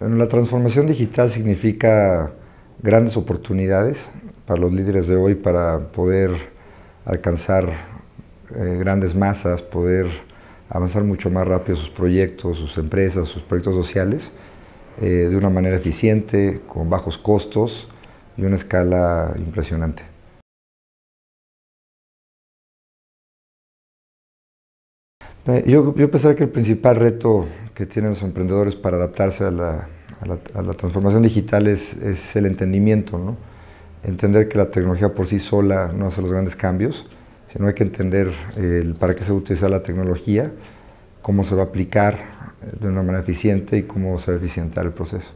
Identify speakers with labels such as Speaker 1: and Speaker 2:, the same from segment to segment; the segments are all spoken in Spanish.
Speaker 1: la transformación digital significa
Speaker 2: grandes oportunidades para los líderes de hoy para poder alcanzar eh, grandes masas, poder avanzar mucho más rápido sus proyectos, sus empresas, sus proyectos sociales, eh, de una manera eficiente, con bajos costos
Speaker 1: y una escala impresionante. Eh, yo, yo pensaba que el principal reto que
Speaker 2: tienen los emprendedores para adaptarse a la, transformación digital es, el entendimiento, entender que la tecnología por sí sola no hace los grandes cambios, sino hay que entender eh, para qué se utiliza la tecnología, cómo se va a aplicar eh, de una
Speaker 1: manera eficiente y cómo se va a eficientar el proceso.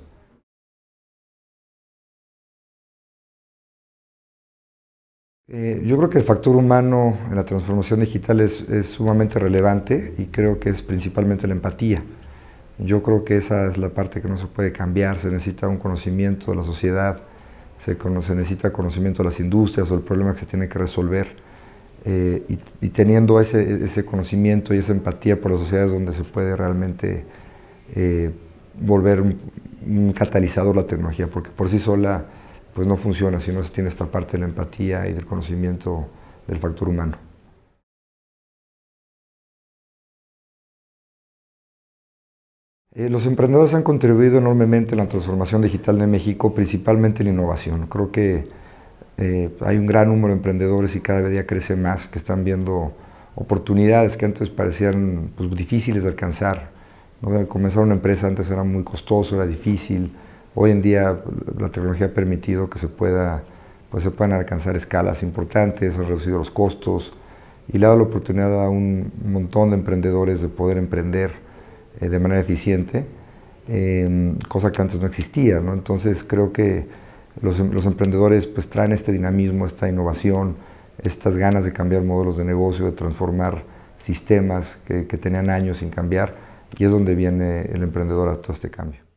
Speaker 1: Eh, yo creo que el factor humano en la
Speaker 2: transformación digital es sumamente relevante y creo que es principalmente la empatía. Yo creo que esa es la parte que no se puede cambiar, se necesita un conocimiento de la sociedad, se, necesita conocimiento de las industrias o el problema que se tiene que resolver. Eh, y, teniendo ese, conocimiento y esa empatía por las sociedades donde se puede realmente eh, volver un, catalizador la tecnología, porque por sí sola
Speaker 1: pues no funciona si no se tiene esta parte de la empatía y del conocimiento del factor humano. Eh, los emprendedores han contribuido enormemente en la transformación digital de México, principalmente en innovación.
Speaker 2: Creo que eh, hay un gran número de emprendedores y cada día crece más que están viendo oportunidades que antes parecían pues, difíciles de alcanzar. Comenzar una empresa antes era muy costoso, era difícil. Hoy en día la tecnología ha permitido que se, pues, se puedan alcanzar escalas importantes, han reducido los costos y le ha dado la oportunidad a un montón de emprendedores de poder emprender eh, de manera eficiente, em, cosa que antes no existía. Entonces creo que em, los, emprendedores pues traen este dinamismo, esta innovación, estas ganas de cambiar modelos de negocio, de transformar sistemas que tenían años sin cambiar, y es donde viene el emprendedor a todo este cambio.